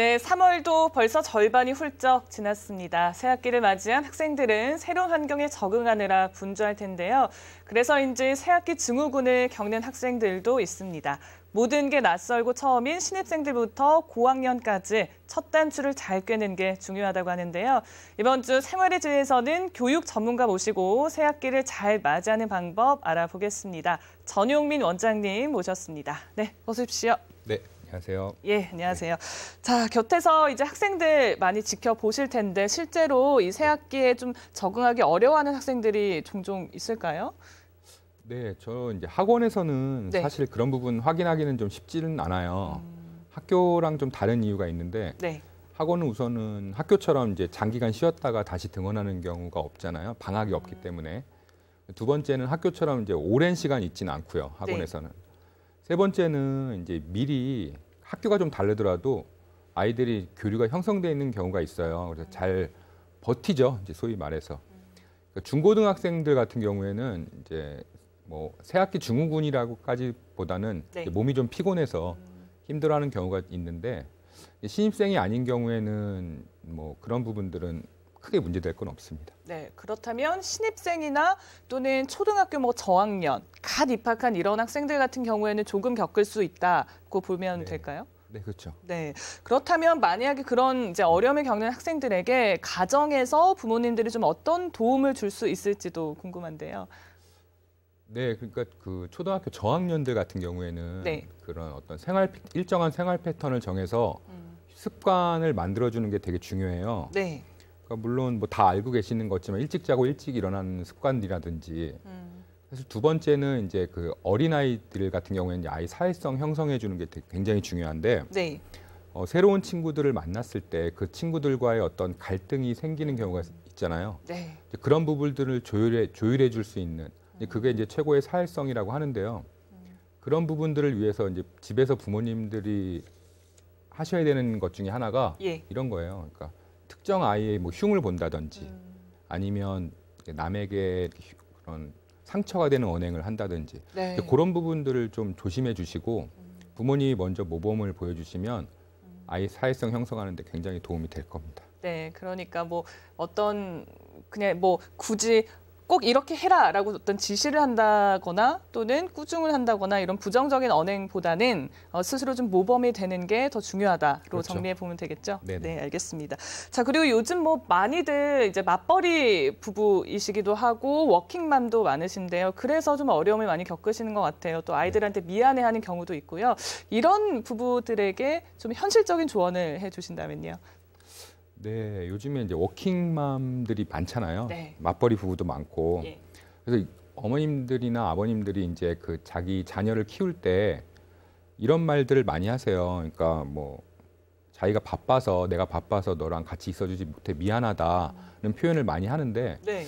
네, 3월도 벌써 절반이 훌쩍 지났습니다. 새학기를 맞이한 학생들은 새로운 환경에 적응하느라 분주할 텐데요. 그래서인지 새학기 증후군을 겪는 학생들도 있습니다. 모든 게 낯설고 처음인 신입생들부터 고학년까지 첫 단추를 잘 꿰는 게 중요하다고 하는데요. 이번 주 생활의 질에서는 교육 전문가 모시고 새학기를 잘 맞이하는 방법 알아보겠습니다. 전용민 원장님 모셨습니다. 네, 어서 오십시오. 네, 안녕하세요. 예, 안녕하세요. 네. 자, 곁에서 이제 학생들 많이 지켜보실 텐데 실제로 이새 네. 학기에 좀 적응하기 어려워하는 학생들이 종종 있을까요? 네, 저 이제 학원에서는 네. 사실 그런 부분 확인하기는 좀 쉽지는 않아요. 음... 학교랑 좀 다른 이유가 있는데 네. 학원은 우선은 학교처럼 이제 장기간 쉬었다가 다시 등원하는 경우가 없잖아요. 방학이 없기 음... 때문에 두 번째는 학교처럼 이제 오랜 시간 있지는 않고요. 네. 학원에서는. 세 번째는 이제 미리 학교가 좀 다르더라도 아이들이 교류가 형성돼 있는 경우가 있어요. 그래서 음. 잘 버티죠. 이제 소위 말해서. 음. 그러니까 중고등학생들 같은 경우에는 이제 뭐 새학기 증후군이라고까지 보다는 네. 몸이 좀 피곤해서 음. 힘들어하는 경우가 있는데 신입생이 아닌 경우에는 뭐 그런 부분들은 크게 문제될 건 없습니다. 네, 그렇다면 신입생이나 또는 초등학교 뭐 저학년, 갓 입학한 이런 학생들 같은 경우에는 조금 겪을 수 있다고 보면 네. 될까요? 네, 그렇죠. 네. 그렇다면 만약에 그런 이제 어려움을 겪는 학생들에게 가정에서 부모님들이 좀 어떤 도움을 줄 수 있을지도 궁금한데요. 네, 그러니까 그 초등학교 저학년들 같은 경우에는 네. 그런 어떤 생활 일정한 생활 패턴을 정해서 음. 습관을 만들어주는 게 되게 중요해요. 네. 그러니까 물론 뭐 다 알고 계시는 것지만 일찍 자고 일찍 일어나는 습관이라든지 음. 사실 두 번째는 이제 그 어린 아이들 같은 경우에는 아이 사회성 형성해 주는 게 굉장히 중요한데 네. 어, 새로운 친구들을 만났을 때 그 친구들과의 어떤 갈등이 생기는 경우가 있잖아요. 네. 그런 부분들을 조율해 조율해 줄 수 있는 그게 이제 최고의 사회성이라고 하는데요. 음. 그런 부분들을 위해서 이제 집에서 부모님들이 하셔야 되는 것 중에 하나가 예. 이런 거예요. 그러니까 특정 아이의 뭐 흉을 본다든지 음. 아니면 남에게 그런 상처가 되는 언행을 한다든지 네. 그런 부분들을 좀 조심해 주시고 음. 부모님이 먼저 모범을 보여주시면 음. 아이 사회성 형성하는 데 굉장히 도움이 될 겁니다. 네, 그러니까 뭐 어떤 그냥 뭐 굳이 꼭 이렇게 해라라고 어떤 지시를 한다거나 또는 꾸중을 한다거나 이런 부정적인 언행보다는 어, 스스로 좀 모범이 되는 게 더 중요하다로 그렇죠. 정리해 보면 되겠죠. 네네. 네 알겠습니다. 자 그리고 요즘 뭐 많이들 이제 맞벌이 부부이시기도 하고 워킹맘도 많으신데요. 그래서 좀 어려움을 많이 겪으시는 것 같아요. 또 네. 아이들한테 미안해하는 경우도 있고요. 이런 부부들에게 좀 현실적인 조언을 해주신다면요. 네, 요즘에 이제 워킹맘들이 많잖아요. 네. 맞벌이 부부도 많고. 예. 그래서 어머님들이나 아버님들이 이제 그 자기 자녀를 키울 때 이런 말들을 많이 하세요. 그러니까 뭐 자기가 바빠서 내가 바빠서 너랑 같이 있어주지 못해 미안하다는 음. 표현을 많이 하는데 네.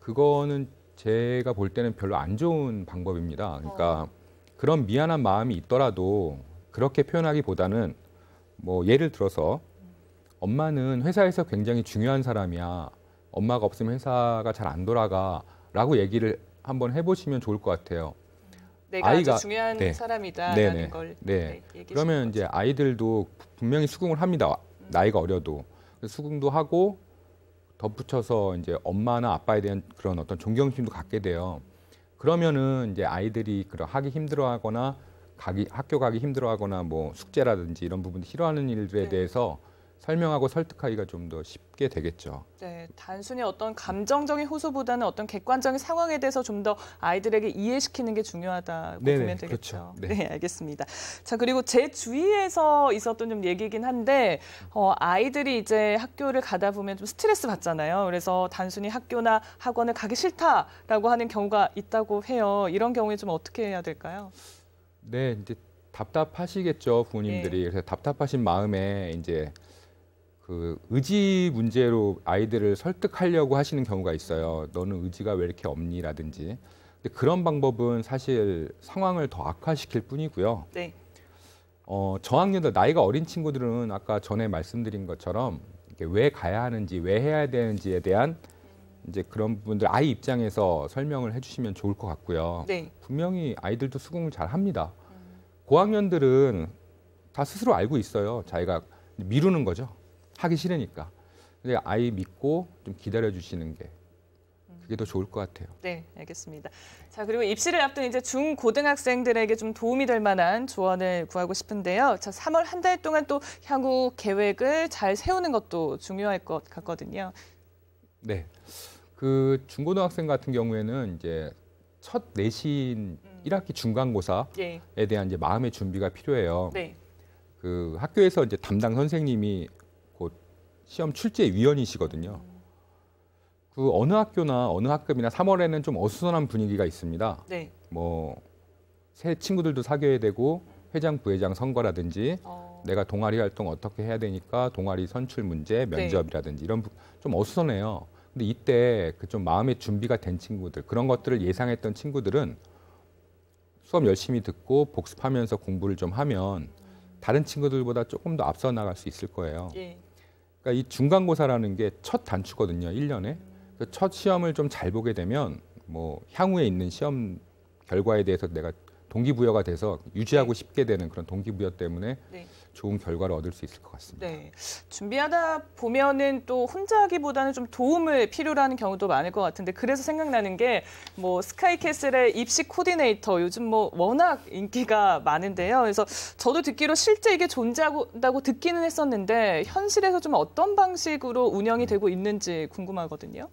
그거는 제가 볼 때는 별로 안 좋은 방법입니다. 그러니까 어. 그런 미안한 마음이 있더라도 그렇게 표현하기보다는 뭐 예를 들어서 엄마는 회사에서 굉장히 중요한 사람이야. 엄마가 없으면 회사가 잘 안 돌아가. 라고 얘기를 한번 해보시면 좋을 것 같아요. 내가 아이가 중요한 네. 사람이다 네네. 걸 네. 네. 그러면 이제 아이들도 분명히 수긍을 합니다. 음. 나이가 어려도 수긍도 하고 덧붙여서 이제 엄마나 아빠에 대한 그런 어떤 존경심도 갖게 돼요. 그러면은 이제 아이들이 그런 하기 힘들어하거나 가기 학교 가기 힘들어하거나 뭐 숙제라든지 이런 부분도 싫어하는 일들에 네. 대해서 설명하고 설득하기가 좀 더 쉽게 되겠죠. 네, 단순히 어떤 감정적인 호소보다는 어떤 객관적인 상황에 대해서 좀 더 아이들에게 이해시키는 게 중요하다고 네네, 보면 되겠죠. 그렇죠. 네. 네. 알겠습니다. 자, 그리고 제 주위에서 있었던 좀 얘기긴 한데 어, 아이들이 이제 학교를 가다 보면 좀 스트레스 받잖아요. 그래서 단순히 학교나 학원을 가기 싫다라고 하는 경우가 있다고 해요. 이런 경우에 좀 어떻게 해야 될까요? 네, 이제 답답하시겠죠 부모님들이 네. 그래서 답답하신 마음에 이제 그 의지 문제로 아이들을 설득하려고 하시는 경우가 있어요. 너는 의지가 왜 이렇게 없니라든지. 근데 그런 방법은 사실 상황을 더 악화시킬 뿐이고요. 네. 어, 저학년들 나이가 어린 친구들은 아까 전에 말씀드린 것처럼 이게 왜 가야 하는지 왜 해야 되는지에 대한 이제 그런 부분들 아이 입장에서 설명을 해주시면 좋을 것 같고요. 네. 분명히 아이들도 수긍을 잘 합니다. 음. 고학년들은 다 스스로 알고 있어요. 자기가 미루는 거죠. 하기 싫으니까. 근데 아이 믿고 좀 기다려 주시는 게 그게 더 좋을 것 같아요. 네, 알겠습니다. 자, 그리고 입시를 앞둔 이제 중 고등학생들에게 좀 도움이 될 만한 조언을 구하고 싶은데요. 자, 3월 한 달 동안 또 향후 계획을 잘 세우는 것도 중요할 것 같거든요. 네. 그 중고등학생 같은 경우에는 이제 첫 내신 음. 1학기 중간고사에 예. 대한 이제 마음의 준비가 필요해요. 네. 그 학교에서 이제 담당 선생님이 시험 출제 위원이시거든요. 그 어느 학교나 어느 학급이나 3월에는 좀 어수선한 분위기가 있습니다. 네. 뭐 새 친구들도 사귀어야 되고 회장 부회장 선거라든지 어... 내가 동아리 활동 어떻게 해야 되니까 동아리 선출 문제 네. 면접이라든지 네. 이런 좀 어수선해요. 근데 이때 그 좀 마음의 준비가 된 친구들 그런 것들을 예상했던 친구들은 수업 열심히 듣고 복습하면서 공부를 좀 하면 다른 친구들보다 조금 더 앞서 나갈 수 있을 거예요. 예. 그러니까 이 중간고사라는 게 첫 단추거든요. 1년에. 첫 시험을 좀 잘 보게 되면 뭐 향후에 있는 시험 결과에 대해서 내가 동기부여가 돼서 유지하고 네. 싶게 되는 그런 동기부여 때문에 네. 좋은 결과를 얻을 수 있을 것 같습니다. 네. 준비하다 보면은 또 혼자 하기보다는 좀 도움을 필요로 하는 경우도 많을 것 같은데 그래서 생각나는 게 뭐 스카이캐슬의 입시 코디네이터 요즘 뭐 워낙 인기가 많은데요. 그래서 저도 듣기로 실제 이게 존재한다고 듣기는 했었는데 현실에서 좀 어떤 방식으로 운영이 되고 있는지 궁금하거든요.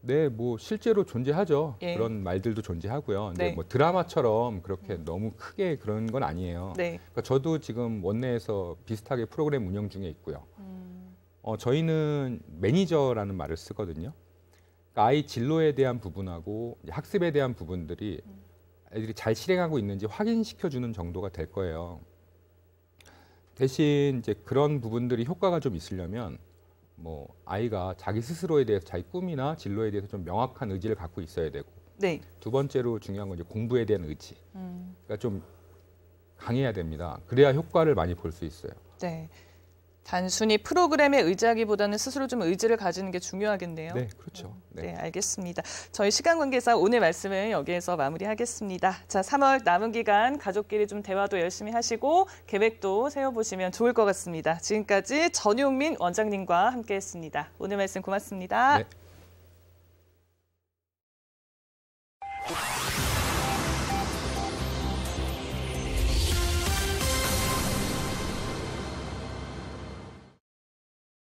네, 뭐 실제로 존재하죠. 예. 그런 말들도 존재하고요. 근데 네. 뭐 드라마처럼 그렇게 너무 크게 그런 건 아니에요. 네. 그러니까 저도 지금 원내에서 비슷하게 프로그램 운영 중에 있고요. 음. 어, 저희는 매니저라는 말을 쓰거든요. 그러니까 아이 진로에 대한 부분하고 학습에 대한 부분들이 음. 애들이 잘 실행하고 있는지 확인시켜 주는 정도가 될 거예요. 대신 이제 그런 부분들이 효과가 좀 있으려면 뭐 아이가 자기 스스로에 대해서 자기 꿈이나 진로에 대해서 좀 명확한 의지를 갖고 있어야 되고 네. 두 번째로 중요한 건 이제 공부에 대한 의지. 음. 그러니까 좀 강해야 됩니다. 그래야 효과를 많이 볼 수 있어요. 네. 단순히 프로그램에 의지하기보다는 스스로 좀 의지를 가지는 게 중요하겠네요. 네, 그렇죠. 음, 네, 네 알겠습니다. 저희 시간 관계상 오늘 말씀은 여기에서 마무리하겠습니다. 자, 3월 남은 기간 가족끼리 좀 대화도 열심히 하시고 계획도 세워보시면 좋을 것 같습니다. 지금까지 전용민 원장님과 함께했습니다. 오늘 말씀 고맙습니다. 네.